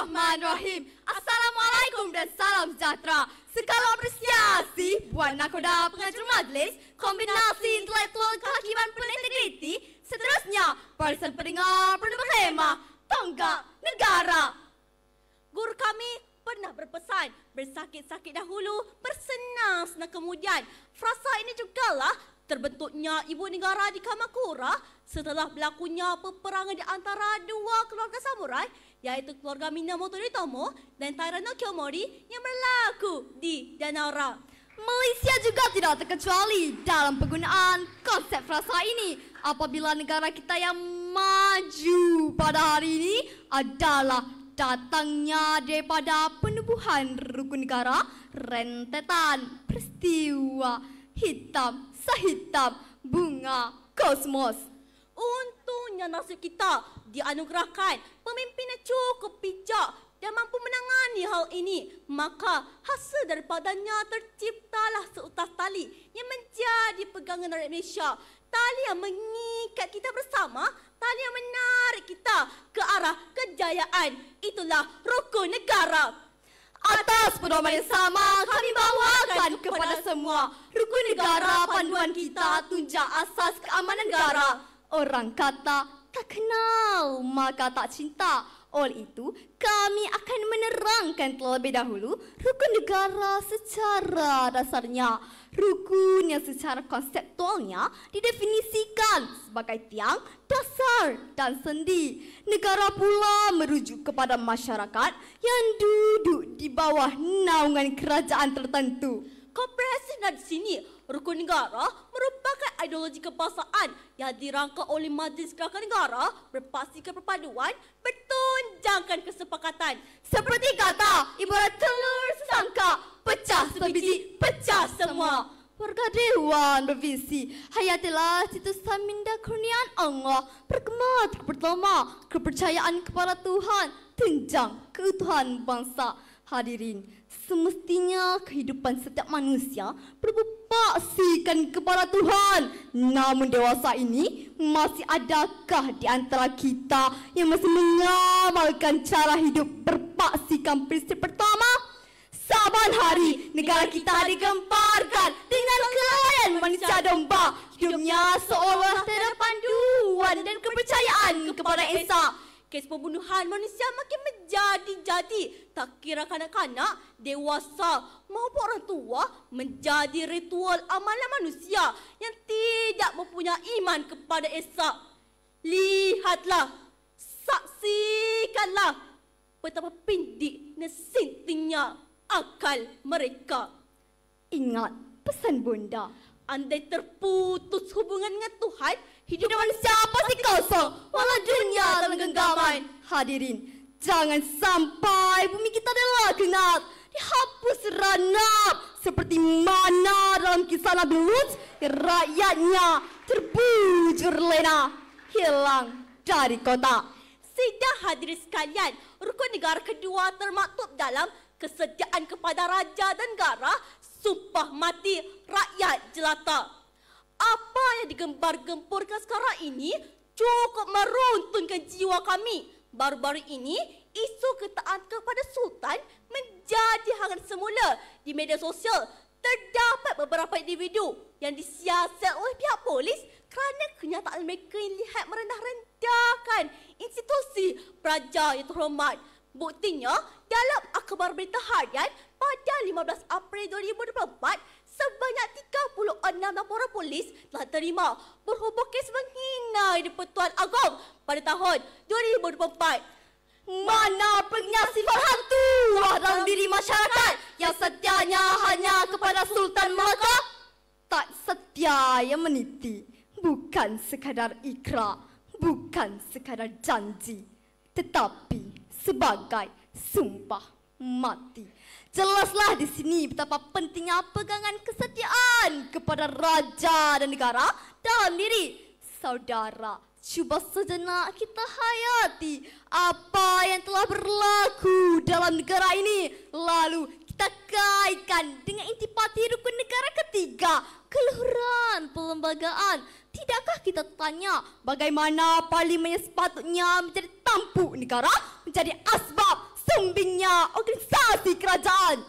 Bismillahirrahmanirrahim. Assalamualaikum dan salam sejahtera. Sekalian apresiasi buat nakoda pengajar majlis, kombinasi intelektual kehakiman penuh seterusnya barisan pendengar penuh berkhemah, tonggak negara. Guru kami pernah berpesan, bersakit-sakit dahulu, bersenang-senang kemudian. Frasa ini juga lah terbentuknya ibu negara di Kamakura setelah berlakunya peperangan di antara dua keluarga samurai yaitu keluarga Minamoto Minamotoritomo dan Tarano Kiyomori yang berlaku di Danara. Malaysia juga tidak terkecuali dalam penggunaan konsep frasa ini apabila negara kita yang maju pada hari ini adalah datangnya daripada penubuhan rukun negara rentetan peristiwa hitam sehitam bunga kosmos. Untuk beruntungnya nasib kita dianugerahkan pemimpin yang cukup bijak dan mampu menangani hal ini. Maka hasil daripadanya terciptalah seutas tali yang menjadi pegangan rakyat Malaysia. Tali yang mengikat kita bersama, tali yang menarik kita ke arah kejayaan. Itulah rukun negara. Atas pedoman yang sama, kami bawakan kepada semua rukun negara panduan kita tunjang asas keamanan negara. Orang kata tak kenal maka tak cinta. Oleh itu, kami akan menerangkan terlebih dahulu rukun negara secara dasarnya. Rukun yang secara konseptualnya didefinisikan sebagai tiang, dasar dan sendi. Negara pula merujuk kepada masyarakat yang duduk di bawah naungan kerajaan tertentu. Kau dari sini, rukun negara merupakan ideologi kebangsaan yang dirangka oleh Majlis kerajaan Negara berpastikan perpaduan bertunjangkan kesepakatan. Seperti kata ibarat telur sangka pecah sebiji, pecah semua. Warga Dewan bervisi, hayatilah situsan minda kurnian Allah, perkembangan pertama, kepercayaan kepada Tuhan, tunjang keutuhan bangsa. Hadirin, semestinya kehidupan setiap manusia perlu berpaksikan kepada Tuhan. Namun dewasa ini, masih adakah di antara kita yang masih mengamalkan cara hidup berpaksikan prinsip pertama? Saban hari, negara kita digemparkan dengan kelayan manusia domba. Hidupnya seolah-olah terpanduan dan kepercayaan kepada Esa kes pembunuhan manusia makin menjadi-jadi. Tak kira kanak-kanak, dewasa maupun orang tua menjadi ritual amalan manusia yang tidak mempunyai iman kepada Esa. Lihatlah, saksikanlah betapa pindik dan sintinya akal mereka. Ingat pesan bunda. Andai terputus hubungan dengan Tuhan, hidup, hidup manusia apa sih kau so? Walau dunia dalam genggaman. Hadirin, jangan sampai bumi kita adalah genap. Dihapus ranap. Seperti mana dalam kisah Nabi Lutz, rakyatnya terbujur lena. Hilang dari kota. Sejak hadirin sekalian, rukun negara kedua termaktub dalam kesediaan kepada raja dan negara sumpah mati rakyat jelata. Apa yang digembar-gemburkan sekarang ini cukup meruntunkan jiwa kami. Baru-baru ini, isu ketaatan kepada Sultan menjadi hangat semula di media sosial. Terdapat beberapa individu yang disiasat oleh pihak polis kerana kenyataan mereka yang lihat merendah-rendahkan institusi peraja yang terhormat. Buktinya, dalam akhbar berita harian pada 15 April 2024, sebanyak 36 laporan polis telah terima berhubung kes menghina di Pertuan Agong pada tahun 2024. Mana pengnya sifat hantu wah dalam diri masyarakat yang setianya hanya kepada Sultan Melaka? Tak setia yang meniti, bukan sekadar ikrar, bukan sekadar janji, tetapi sebagai sumpah mati. Jelaslah di sini betapa pentingnya pegangan kesetiaan kepada raja dan negara dalam diri saudara. Cuba sejenak kita hayati apa yang telah berlaku dalam negara ini. Lalu kita kaitkan dengan intipati rukun negara ketiga, keluhuran perlembagaan. Tidakkah kita tanya bagaimana parlimen yang sepatutnya menjadi tampuk negara? jadi asbab sumbingnya organisasi kerajaan.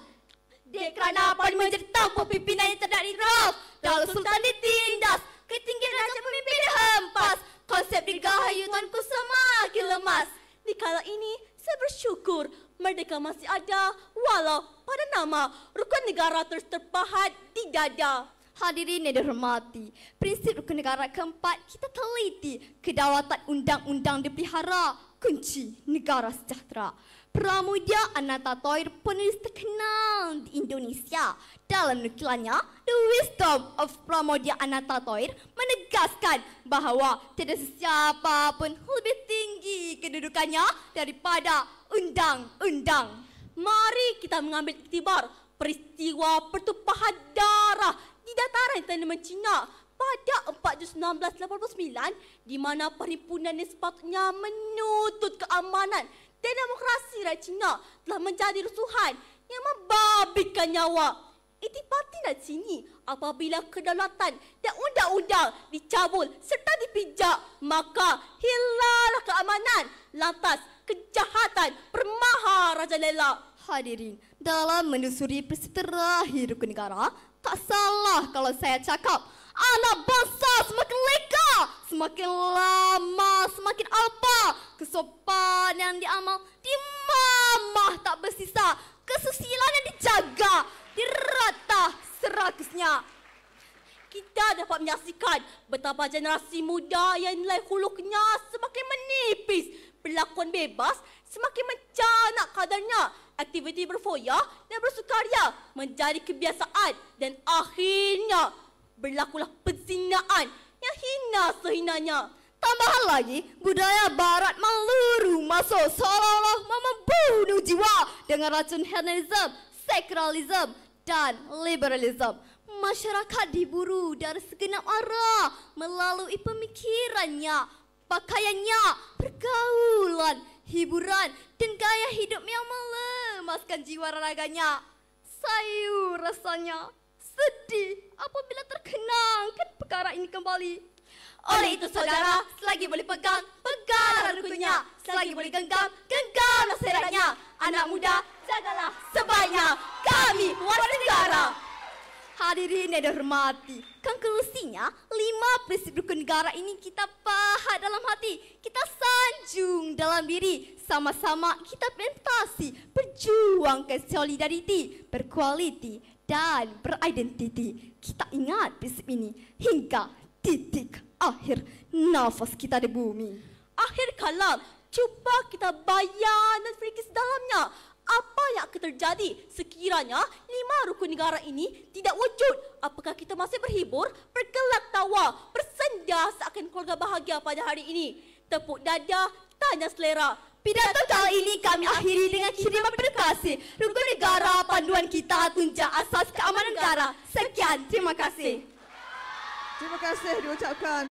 Dia kerana parlimen menjadi tanggung pimpinan yang tidak diteraf Dalam sultan ditindas Ketinggian raja pemimpin dihempas Konsep digahayu tuanku semakin lemas Di kala ini saya bersyukur Merdeka masih ada Walau pada nama rukun negara terus terpahat di dada Hadirin yang dihormati Prinsip rukun negara keempat kita teliti Kedawatan undang-undang dipelihara kunci negara sejahtera. Pramudia Anata Toir penulis terkenal di Indonesia. Dalam nukilannya, The Wisdom of Pramudia Anata Toir menegaskan bahawa tidak sesiapa pun lebih tinggi kedudukannya daripada undang-undang. Mari kita mengambil iktibar peristiwa pertumpahan darah di dataran tanaman Cina pada 1489 di mana perhimpunan ini sepatutnya menuntut keamanan dan demokrasi rakyat China telah menjadi rusuhan yang membabitkan nyawa. Itipati dan sini apabila kedaulatan dan undang-undang dicabul serta dipijak maka hilalah keamanan lantas kejahatan permaha Raja Lela. Hadirin, dalam menyusuri peristiwa terakhir negara, tak salah kalau saya cakap anak bangsa semakin leka, semakin lama, semakin alpa. Kesopan yang diamal, dimamah tak bersisa. Kesusilaan yang dijaga, dirata serakusnya. Kita dapat menyaksikan betapa generasi muda yang nilai huluknya semakin menipis. Perlakuan bebas semakin mencanak kadarnya. Aktiviti berfoya dan bersukaria menjadi kebiasaan dan akhirnya berlakulah penzinaan yang hina sehinanya. Tambah lagi, budaya barat meluru masuk seolah-olah membunuh jiwa dengan racun hedonism, sekralism, dan liberalism. Masyarakat diburu dari segenap arah melalui pemikirannya, pakaiannya, pergaulan, hiburan, dan gaya hidup yang melemaskan jiwa raganya. Sayu rasanya sedih negara ini kembali. Oleh itu saudara, selagi boleh pegang, peganglah rukunya. Selagi boleh genggam, genggam seratnya. Anak muda, jagalah sebanyak kami warga negara. Hadirin yang dihormati, konklusinya lima prinsip rukun negara ini kita pahat dalam hati. Kita sanjung dalam diri. Sama-sama kita pentasi, perjuangkan solidariti, berkualiti dan beridentiti. Kita ingat prinsip ini hingga titik akhir nafas kita di bumi. Akhir kalam, cuba kita bayar dan fikir dalamnya. Apa yang akan terjadi sekiranya lima rukun negara ini tidak wujud? Apakah kita masih berhibur, berkelak tawa, bersenda seakan keluarga bahagia pada hari ini? Tepuk dada, tanya selera. Pidato kali ini kami akhiri dengan terima berkasih Rukun Negara Panduan Kita Tunjang Asas Keamanan Negara. Sekian, terima kasih. Terima kasih diucapkan.